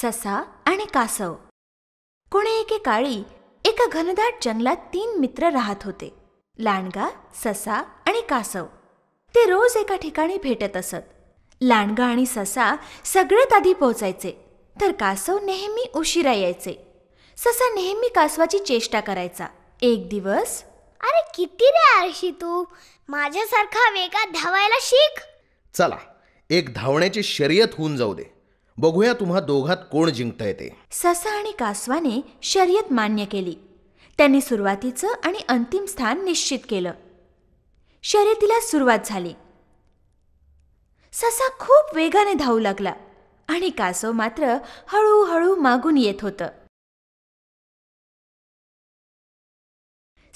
ससा आणि कासव कोणी एके काळी एका घनदाट जंगलात तीन मित्र राहत होते लांडगा ससा आणि कासव ते रोज एका ठिकाणी भेटत असत लांडगा आणि ससा सगळ्यात आधी पोहोचायचे तर कासव नेहमी उशिरा यायचे ससा नेहमी कासवाची चेष्टा करायचा एक दिवस अरे किती रे आळशी तू माझ्यासारखा वेगात धावायला शिक चला एक धावण्याची शर्यत होऊन जाऊ दे बघूया तुम्हा दोघात कोण जिंकता येते ससा आणि कासवाने शर्यत मान्य केली त्यांनी सुरुवातीचं आणि अंतिम स्थान निश्चित केलं शर्यतीला सुरुवात झाली ससा खूप वेगाने धावू लागला आणि कासव मात्र हळूहळू मागून येत होतं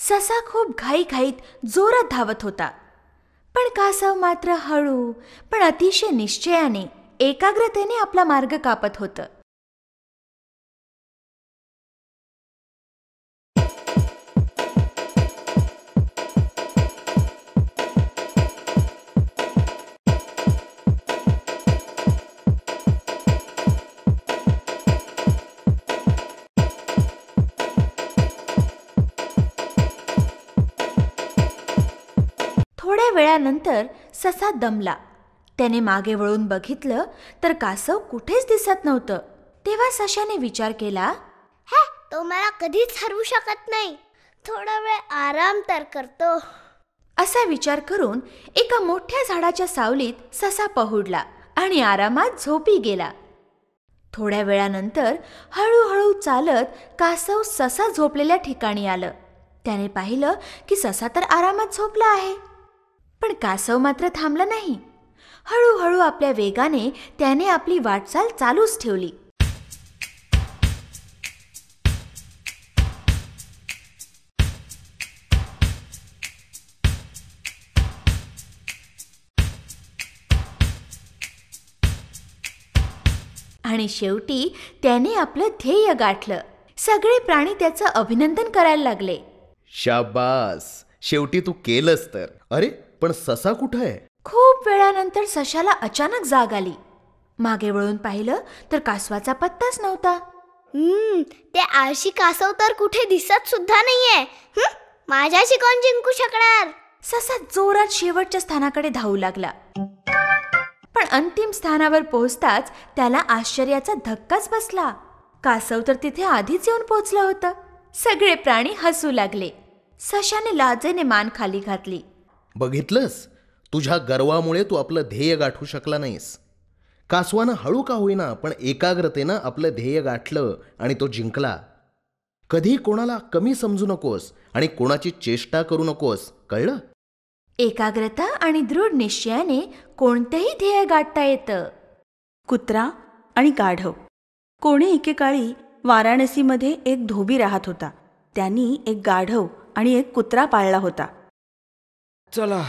ससा खूप घाईघाईत जोरात धावत होता पण कासव मात्र हळू पण अतिशय निश्चयाने एकाग्रतेने आपला मार्ग कापत होतं थोड्या वेळानंतर ससा दमला त्याने मागे वळून बघितलं तर कासव कुठेच दिसत नव्हतं तेव्हा सशाने विचार केला हे तो मला कधीच हरवू शकत नाही थोडा वेळ आराम तर करतो असा विचार करून एका मोठ्या झाडाच्या सावलीत ससा पहुडला आणि आरामात झोपी गेला थोड्या वेळानंतर हळूहळू चालत कासव ससा झोपलेल्या ठिकाणी आलं त्याने पाहिलं की ससा तर आरामात झोपला आहे पण कासव मात्र थांबला नाही हळूहळू आपल्या वेगाने त्याने आपली वाटचाल चालूच ठेवली आणि शेवटी त्याने आपलं ध्येय गाठलं सगळे प्राणी त्याचं अभिनंदन करायला लागले शाबास शेवटी तू केलंस तर अरे पण ससा कुठं आहे खूप वेळानंतर सशाला अचानक जाग आली मागे वळून पाहिलं तर कासवाचा पत्ताच नव्हता हम्म ते आळशी कासव तर कुठे दिसत सुद्धा नाहीये माझ्याशी कोण जिंकू शकणार ससा जोरात शेवटच्या स्थानाकडे धावू लागला पण अंतिम स्थानावर पोहोचताच त्याला आश्चर्याचा धक्काच बसला कासव तर तिथे आधीच येऊन पोहोचलं होतं सगळे प्राणी हसू लागले सशाने लाजेने मान खाली घातली बघितलंस तुझ्या गर्वामुळे तू आपलं ध्येय गाठू शकला नाहीस कासवानं हळू का होईना पण एकाग्रतेनं आपलं ध्येय गाठलं आणि तो जिंकला कधी कोणाला कमी समजू नकोस आणि कोणाची चेष्टा करू नकोस कळलं एकाग्रता आणि दृढ निश्चयाने कोणतेही ध्येय गाठता येतं कुत्रा आणि गाढव कोणी एकेकाळी वाराणसीमध्ये एक धोबी राहत होता त्यांनी एक गाढव आणि एक कुत्रा पाळला होता चला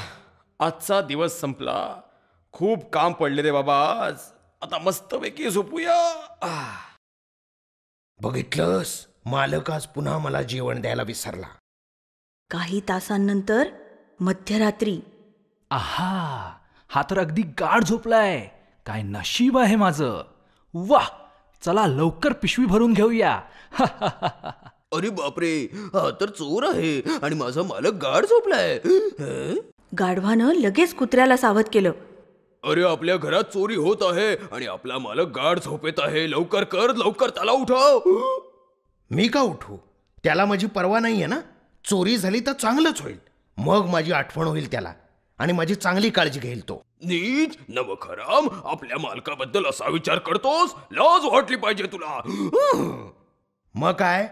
आजचा दिवस संपला खूप काम पडले रे बाबा आज आता मस्तपैकी झोपूया बघितलंस मालक आज पुन्हा मला जेवण द्यायला विसरला काही तासांनंतर मध्यरात्री आहा हा तर अगदी गाढ झोपलाय काय नशीब आहे माझं वा चला लवकर पिशवी भरून घेऊया अरे बापरे हा तर चोर आहे आणि माझा मालक गाढ झोपलाय गाढवानं लगेच कुत्र्याला सावध केलं अरे आपल्या घरात चोरी होत आहे आणि आपला मालक गाढ झोपेत आहे लवकर कर लवकर त्याला उठव मी का उठू त्याला माझी परवा नाहीये ना चोरी झाली तर चांगलंच होईल मग माझी आठवण होईल त्याला आणि माझी चांगली काळजी घेईल तो नीच नवखराम आपल्या मालकाबद्दल असा विचार करतोस लाज वाटली पाहिजे तुला मग काय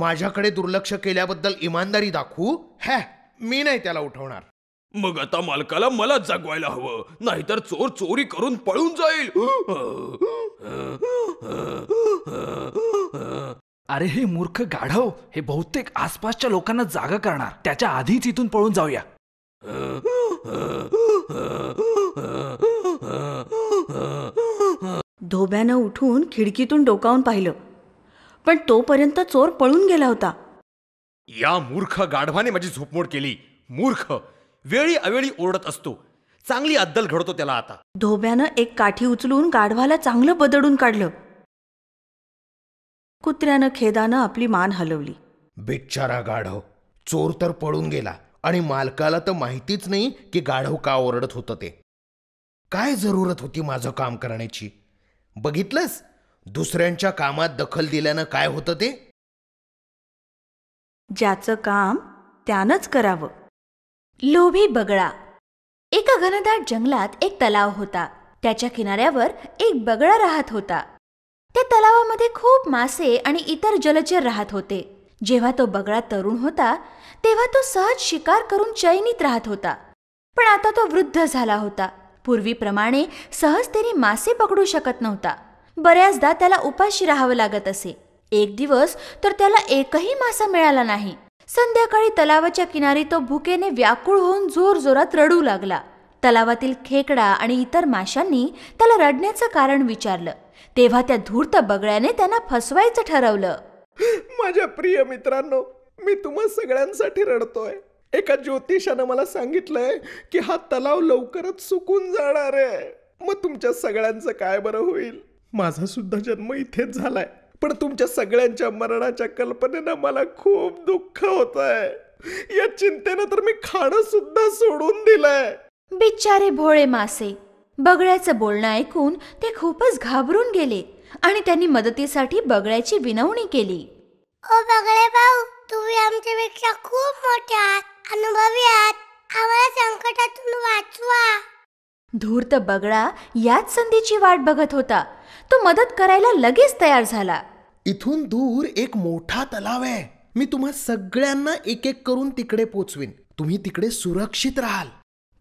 माझ्याकडे दुर्लक्ष केल्याबद्दल इमानदारी दाखवू हॅ मी नाही त्याला उठवणार मग आता मालकाला मलाच जगवायला हवं नाहीतर चोर चोरी करून पळून जाईल अरे हे मूर्ख गाढव हे बहुतेक आसपासच्या लोकांना जागा करणार त्याच्या आधीच इथून पळून जाऊया धोब्यानं उठून खिडकीतून डोकावून पाहिलं पण तोपर्यंत चोर पळून गेला होता या मूर्ख गाढवाने माझी झोपमोड केली मूर्ख वेळी अवेळी ओरडत असतो चांगली अद्दल घडतो त्याला आता धोब्यानं एक काठी उचलून गाढवाला चांगलं बदडून काढलं कुत्र्यानं खेदानं आपली मान हलवली बेचारा गाढव चोर तर पळून गेला आणि मालकाला तर माहितीच नाही की गाढव का ओरडत होतं ते काय जरूरत होती माझं काम करण्याची बघितलंस दुसऱ्यांच्या कामात दखल दिल्यानं काय होतं ते ज्याचं काम त्यानंच करावं लोभी बगळा एका घनदाट जंगलात एक तलाव होता त्याच्या किनाऱ्यावर एक बगळा राहत होता त्या तलावामध्ये खूप मासे आणि इतर जलचर राहत होते जेव्हा तो बगळा तरुण होता तेव्हा तो सहज शिकार करून चैनीत राहत होता पण आता तो वृद्ध झाला होता पूर्वीप्रमाणे सहजतेने मासे पकडू शकत नव्हता बऱ्याचदा त्याला उपाशी राहावं लागत असे एक दिवस तर त्याला एकही मासा मिळाला नाही संध्याकाळी तलावाच्या किनारी तो भुकेने व्याकुळ होऊन जोरजोरात रडू लागला तलावातील खेकडा आणि इतर माशांनी त्याला रडण्याचं कारण विचारलं तेव्हा त्या धूर्त बगळ्याने त्यांना फसवायचं ठरवलं माझ्या प्रिय मित्रांनो मी तुम्हा सगळ्यांसाठी रडतोय एका ज्योतिषानं मला सांगितलंय की हा तलाव लवकरच सुकून जाणार आहे मग तुमच्या सगळ्यांचं काय बरं होईल माझा सुद्धा जन्म इथेच झालाय पण तुमच्या सगळ्यांच्या मरणाच्या कल्पनेनं मला खूप दुःख होत आहे या चिंतेनं तर मी खाणं सुद्धा सोडून दिलंय बिचारे भोळे मासे बगळ्याचं बोलणं ऐकून ते खूपच घाबरून गेले आणि त्यांनी मदतीसाठी बगळ्याची विनवणी केली ओ बगळे भाऊ तुम्ही आमच्यापेक्षा खूप मोठे आहात अनुभवी आहात आम्हाला संकटातून वाचवा धूर्त बगळा याच संधीची वाट बघत होता तो मदत करायला लगेच तयार झाला इथून दूर एक मोठा तलाव आहे मी तुम्हा सगळ्यांना एक एक करून तिकडे पोचवीन तुम्ही तिकडे सुरक्षित राहाल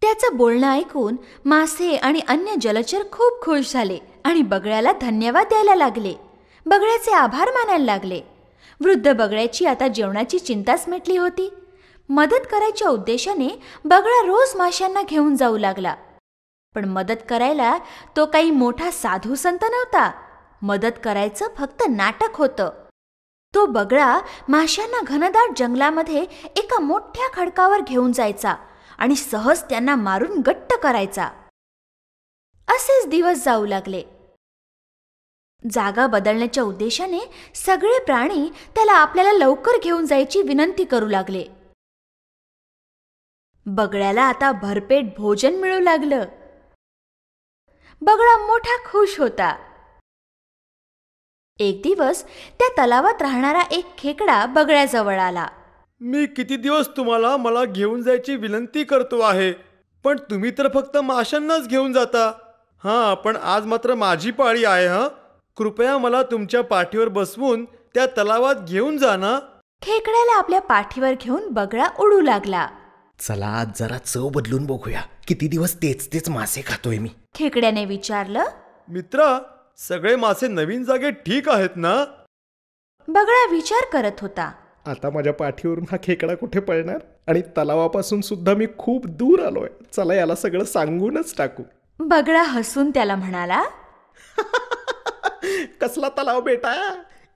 त्याचं बोलणं ऐकून मासे आणि अन्य जलचर खूप खुश झाले आणि बगळ्याला धन्यवाद द्यायला लागले बगळ्याचे आभार मानायला लागले वृद्ध बगळ्याची आता जेवणाची चिंताच मिटली होती मदत करायच्या उद्देशाने बगळा रोज माशांना घेऊन जाऊ लागला पण मदत करायला तो काही मोठा साधू संत नव्हता मदत करायचं फक्त नाटक होतं तो बगळा माशांना घनदाट जंगलामध्ये एका मोठ्या खडकावर घेऊन जायचा आणि सहज त्यांना मारून गट्ट करायचा असेच दिवस जाऊ लागले जागा बदलण्याच्या उद्देशाने सगळे प्राणी त्याला आपल्याला लवकर घेऊन जायची विनंती करू लागले बगळ्याला आता भरपेट भोजन मिळू लागलं बगळा मोठा खुश होता एक दिवस त्या तलावात राहणारा एक खेकडा बगळ्याजवळ आला मी किती दिवस तुम्हाला मला घेऊन जायची विनंती करतो आहे पण तुम्ही तर फक्त माशांनाच घेऊन जाता हां पण आज मात्र माझी पाळी आहे हं कृपया मला तुमच्या पाठीवर बसवून त्या तलावात घेऊन जा ना खेकड्याला आपल्या पाठीवर घेऊन बगळा उडू लागला चला आज जरा चव बदलून बघूया किती दिवस तेच तेच मासे खातोय मी खेकड्याने विचारलं मित्र सगळे मासे नवीन जागे ठीक आहेत ना बगळा विचार करत होता आता माझ्या पाठीवरून हा खेकडा कुठे पळणार आणि तलावापासून सुद्धा मी खूप दूर आलोय चला याला सगळं सांगूनच टाकू बगळा हसून त्याला म्हणाला कसला तलाव बेटा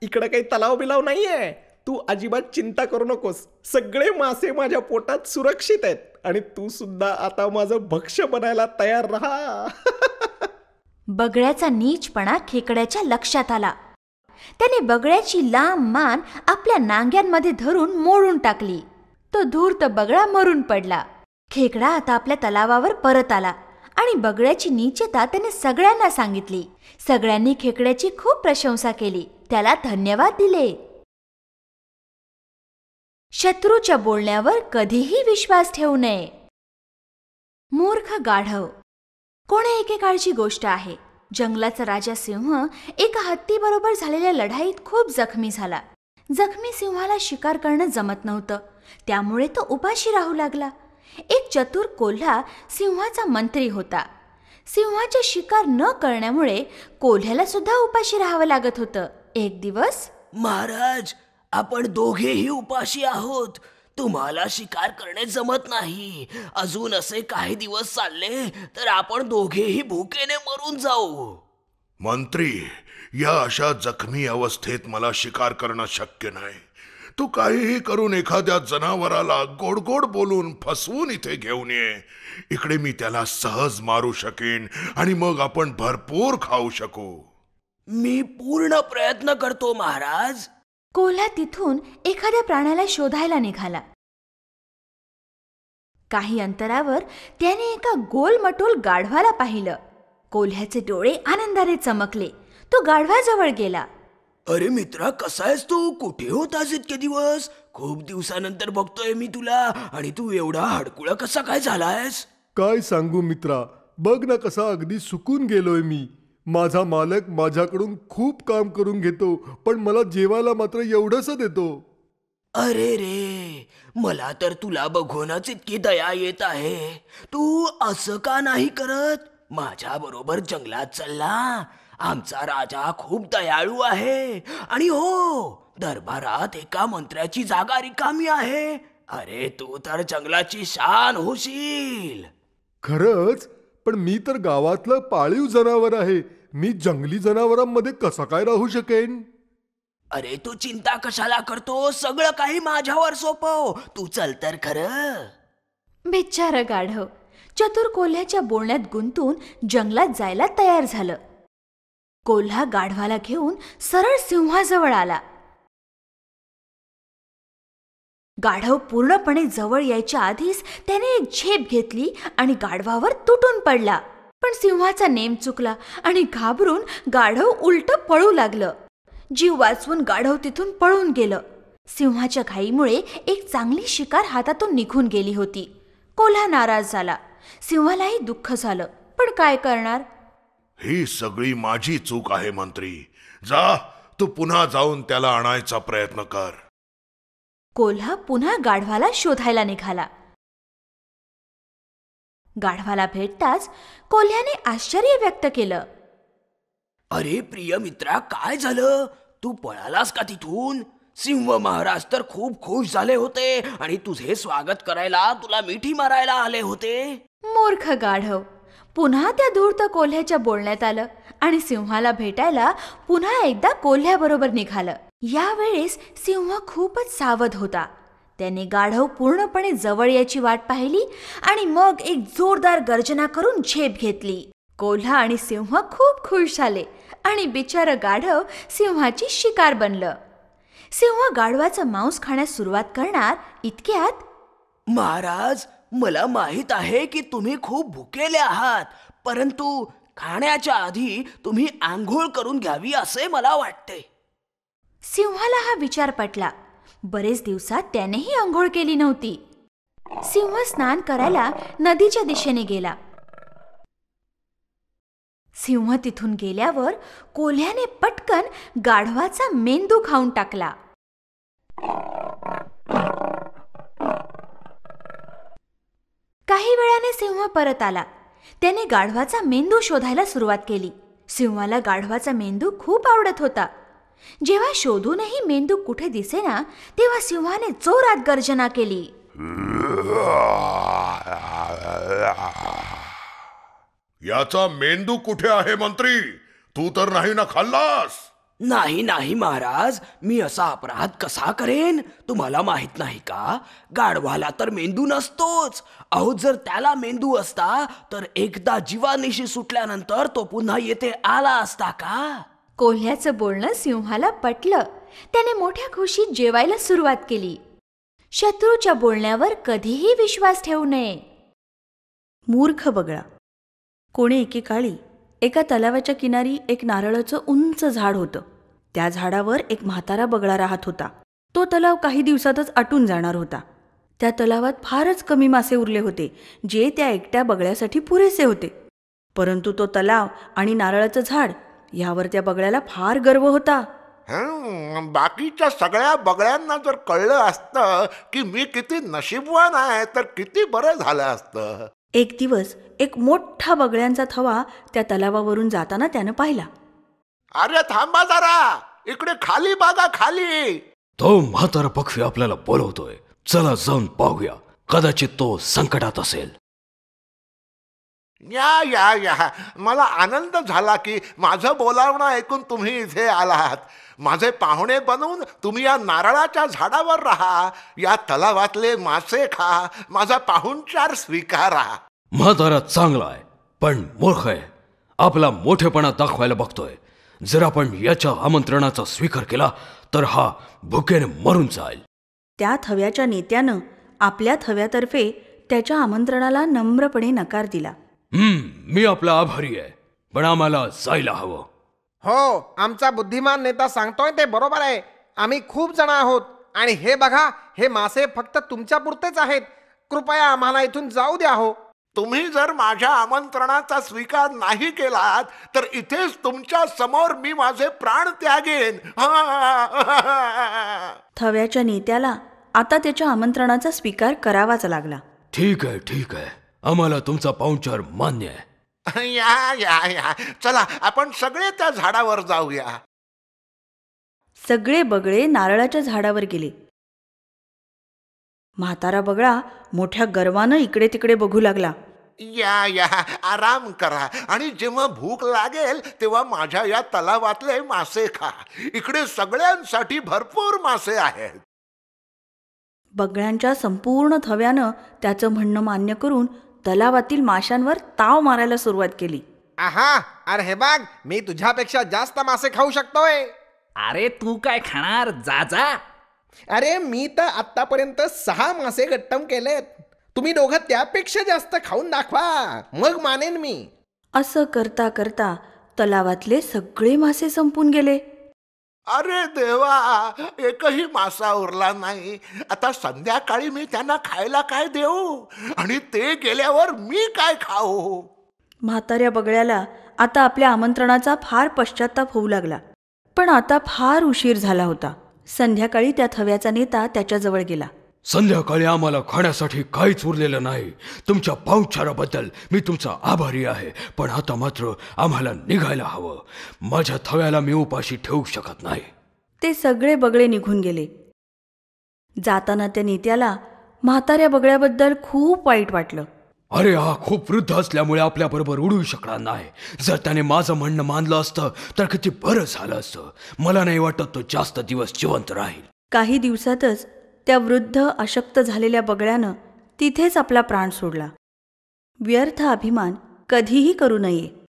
इकडं काही तलाव बिलाव नाहीये तू अजिबात चिंता करू नकोस सगळे मासे माझ्या पोटात सुरक्षित आहेत आणि तू सुद्धा आता माझं भक्ष्य बनायला तयार राहा बगळ्याचा नीचपणा खेकड्याच्या लक्षात आला त्याने बगळ्याची लांब मान आपल्या नांग्यांमध्ये धरून मोडून टाकली तो धूर्त बगळा मरून पडला खेकडा आता आपल्या तलावावर परत आला आणि बगळ्याची नीचता त्याने सगळ्यांना सांगितली सगळ्यांनी खेकड्याची खूप प्रशंसा केली त्याला धन्यवाद दिले शत्रूच्या बोलण्यावर कधीही विश्वास ठेवू नये मूर्ख गाढव कोणी एकेकाळची गोष्ट आहे जंगलाचा राजा सिंह एका हत्तीबरोबर झालेल्या लढाईत खूप जखमी झाला जखमी सिंहाला शिकार करणं जमत नव्हतं त्यामुळे तो उपाशी राहू लागला एक चतुर कोल्हा सिंहाचा मंत्री होता सिंहाच्या शिकार न करण्यामुळे कोल्ह्याला सुद्धा उपाशी राहावं लागत होतं एक दिवस महाराज आपण दोघेही उपाशी आहोत तुम्हाला शिकार करणे जमत नाही अजून असे काही दिवस चालले तर आपण दोघेही भुकेने मरून जाऊ मंत्री या अशा जखमी अवस्थेत मला शिकार करणं शक्य नाही तू काहीही करून एखाद्या जनावराला गोडगोड बोलून फसवून इथे घेऊन ये इकडे मी त्याला सहज मारू शकेन आणि मग आपण भरपूर खाऊ शकू मी पूर्ण प्रयत्न करतो महाराज कोल्हा तिथून एखाद्या प्राण्याला शोधायला निघाला काही अंतरावर त्याने एका मटोल गाढवाला पाहिलं कोल्ह्याचे डोळे आनंदाने चमकले तो गाढवाजवळ गेला अरे मित्रा कसा आहेस तू कुठे होतास इतके दिवस खूप दिवसानंतर बघतोय मी तुला आणि तू एवढा हडकुळा कसा काय झालायस काय सांगू मित्रा बघ ना कसा अगदी सुकून गेलोय मी माझा मालक माझ्याकडून खूप काम करून घेतो पण मला जेवायला मात्र एवढंसं देतो अरे रे मला तर तुला बघूनच इतकी दया येत आहे तू असं का नाही करत माझ्या बरोबर जंगलात चालला आमचा राजा खूप दयाळू आहे आणि हो दरबारात एका मंत्र्याची जागा रिकामी आहे अरे तू तर जंगलाची शान होशील खरंच पण मी तर गावातलं पाळीव जनावर आहे मी जंगली जनावरांमध्ये कसा काय राहू शकेन अरे तू चिंता कशाला करतो सगळं काही माझ्यावर सोपव तू चल तर खरं बिचार गाढव चतुर कोल्ह्याच्या बोलण्यात गुंतून जंगलात जायला तयार झालं कोल्हा गाढवाला घेऊन सरळ सिंहाजवळ आला गाढव पूर्णपणे जवळ यायच्या आधीच त्याने एक झेप घेतली आणि गाढवावर तुटून पडला पण सिंहाचा नेम चुकला आणि घाबरून गाढव उलट पळू लागलं जीव वाचवून गाढव तिथून पळून गेलं सिंहाच्या घाईमुळे एक चांगली शिकार हातातून निघून गेली होती कोल्हा नाराज झाला सिंहालाही दुःख झालं पण काय करणार ही सगळी माझी चूक आहे मंत्री जा तू पुन्हा जाऊन त्याला आणायचा प्रयत्न कर कोल्हा पुन्हा गाढवाला शोधायला निघाला गाढवाला भेटताच कोल्ह्याने आश्चर्य व्यक्त केलं अरे प्रिय मित्रा काय झालं तू पळालास का तिथून सिंह महाराज तर खूप खुश झाले होते आणि तुझे स्वागत करायला तुला मिठी मारायला आले होते मूर्ख गाढव पुन्हा त्या धूर्त कोल्ह्याच्या बोलण्यात आलं आणि सिंहाला भेटायला पुन्हा एकदा कोल्ह्याबरोबर निघालं यावेळेस सिंह खूपच सावध होता त्याने गाढव पूर्णपणे जवळ याची वाट पाहिली आणि मग एक जोरदार गर्जना करून झेप घेतली कोल्हा आणि सिंह खूप खुश झाले आणि बिचारा गाढव सिंहाची शिकार बनलं सिंह गाढवाचं मांस खाण्यास सुरुवात करणार इतक्यात महाराज मला माहीत आहे की तुम्ही खूप भुकेले आहात परंतु खाण्याच्या आधी तुम्ही आंघोळ करून घ्यावी असे मला वाटते सिंहाला हा विचार पटला बरेच दिवसात त्यानेही आंघोळ केली नव्हती सिंह स्नान करायला नदीच्या दिशेने गेला सिंह तिथून गेल्यावर कोल्ह्याने पटकन गाढवाचा मेंदू खाऊन टाकला काही वेळाने सिंह परत आला त्याने गाढवाचा मेंदू शोधायला सुरुवात केली सिंहाला गाढवाचा मेंदू खूप आवडत होता जेव्हा शोधूनही मेंदू कुठे दिसेना तेव्हा सिंहाने जोरात गर्जना केली याचा मेंदू कुठे आहे मंत्री तू तर नाही ना खाल्लास नाही नाही महाराज मी असा अपराध कसा करेन तुम्हाला माहित नाही का गाढवाला तर मेंदू नसतोच अहो जर त्याला मेंदू असता तर एकदा जीवानिशी सुटल्यानंतर तो पुन्हा येथे आला असता का कोल्ह्याचं बोलणं सिंहाला पटलं त्याने मोठ्या खुशीत जेवायला सुरुवात केली शत्रूच्या बोलण्यावर कधीही विश्वास ठेवू नये मूर्ख बगळा कोणी एकेकाळी एका तलावाच्या किनारी एक नारळाचं उंच झाड होतं त्या झाडावर एक म्हातारा बगळा राहत होता तो तलाव काही दिवसातच आटून जाणार होता त्या तलावात फारच कमी मासे उरले होते जे त्या एकट्या बगळ्यासाठी पुरेसे होते परंतु तो तलाव आणि नारळाचं झाड यावर त्या बगळ्याला फार गर्व होता बाकीच्या सगळ्या बगळ्यांना जर कळलं असतं की मी किती नशीबवान आहे तर किती बरं झालं असतं एक दिवस एक मोठा बगळ्यांचा थवा त्या तलावावरून जाताना त्यानं पाहिला अरे थांबा जरा इकडे खाली बागा खाली तो म्हातारा पक्षी आपल्याला बोलवतोय चला जाऊन पाहूया कदाचित तो संकटात असेल या या या मला आनंद झाला की माझं बोलावणं ऐकून तुम्ही इथे आलात माझे पाहुणे बनवून तुम्ही या नारळाच्या झाडावर राहा या तलावातले मासे खा माझा पाहुणचार स्वीकारा म्हातारा चांगला आहे पण मूर्ख आहे आपला मोठेपणा दाखवायला बघतोय जर आपण याच्या आमंत्रणाचा स्वीकार केला तर हा भुकेने मरून जाईल त्या थव्याच्या नेत्यानं आपल्या थव्यातर्फे त्याच्या आमंत्रणाला नम्रपणे नकार दिला हम्म मी आपला आभारी आहे पण आम्हाला जायला हवं हो आमचा बुद्धिमान नेता सांगतोय ते बरोबर आहे आम्ही खूप जण आहोत आणि हे बघा हे मासे फक्त तुमच्या पुरतेच आहेत कृपया आम्हाला इथून जाऊ द्या हो तुम्ही जर माझ्या आमंत्रणाचा स्वीकार नाही केलात तर इथेच तुमच्या समोर मी माझे प्राण त्यागेन थव्याच्या नेत्याला आता त्याच्या आमंत्रणाचा स्वीकार करावाच लागला ठीक आहे ठीक आहे आम्हाला तुमचा पाहुणचार मान्य आहे या या या चला आपण सगळे त्या झाडावर जाऊया सगळे बगळे नारळाच्या झाडावर गेले म्हातारा बगळा मोठ्या गर्वानं इकडे तिकडे बघू लागला या या आराम करा आणि जेव्हा भूक लागेल तेव्हा माझ्या या तलावातले मासे खा इकडे सगळ्यांसाठी भरपूर मासे आहेत बगळ्यांच्या संपूर्ण थव्यानं त्याचं म्हणणं मान्य करून तलावातील माशांवर ताव मारायला सुरुवात केली आहा अरे हे बाग मी तुझ्यापेक्षा जास्त मासे खाऊ शकतोय अरे तू काय खाणार जा जा अरे मी तर आतापर्यंत सहा मासे गट्टम केलेत तुम्ही दोघं त्यापेक्षा जास्त खाऊन दाखवा मग मानेन मी असं करता करता तलावातले सगळे मासे संपून गेले अरे देवा एकही मासा उरला नाही आता संध्याकाळी मी त्यांना खायला काय देऊ आणि ते गेल्यावर मी काय खाऊ म्हाताऱ्या बगळ्याला आता आपल्या आमंत्रणाचा फार पश्चाताप होऊ लागला पण आता फार उशीर झाला होता संध्याकाळी त्या थव्याचा नेता त्याच्याजवळ गेला संध्याकाळी आम्हाला खाण्यासाठी काहीच उरलेलं नाही तुमच्या पाहुणचाराबद्दल मी तुमचा आभारी आहे पण आता मात्र आम्हाला निघायला हवं माझ्या थव्याला मी उपाशी ठेवू शकत नाही ते सगळे बगळे निघून गेले जाताना त्या नेत्याला म्हाताऱ्या बगळ्याबद्दल खूप वाईट वाटलं अरे हा खूप वृद्ध असल्यामुळे आपल्याबरोबर उडू शकणार नाही जर त्याने माझं म्हणणं मानलं असतं तर किती बरं झालं असतं मला नाही वाटत तो जास्त दिवस जिवंत राहील काही दिवसातच त्या वृद्ध अशक्त झालेल्या बगळ्यानं तिथेच आपला प्राण सोडला व्यर्थ अभिमान कधीही करू नये